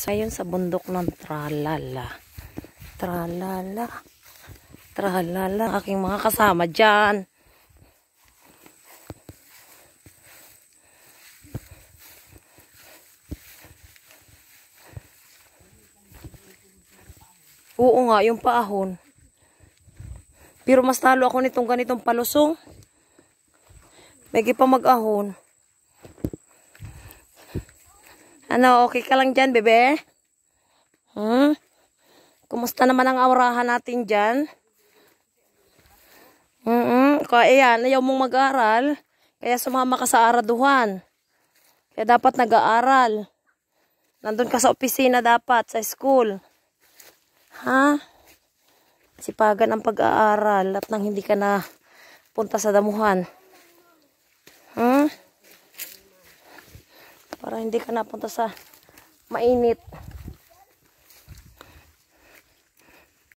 sa yun sa bundok ng tralala. Tralala. Tralala. Aking mga kasama dyan. Oo nga, yung paahon. Pero mas talo ako nitong ganitong palusong. May pa mag-ahon. Ano, okay ka lang dyan, bebe? Hmm? Kumusta naman ang aurahan natin dyan? Mm -mm. Kaya yan, ayaw mong mag-aral. Kaya sumama ka sa araduhan. Kaya dapat nag-aaral. Nandun ka sa opisina dapat, sa school. Ha? Sipagan ang pag-aaral at nang hindi ka na punta sa damuhan. para hindi ka napunta sa mainit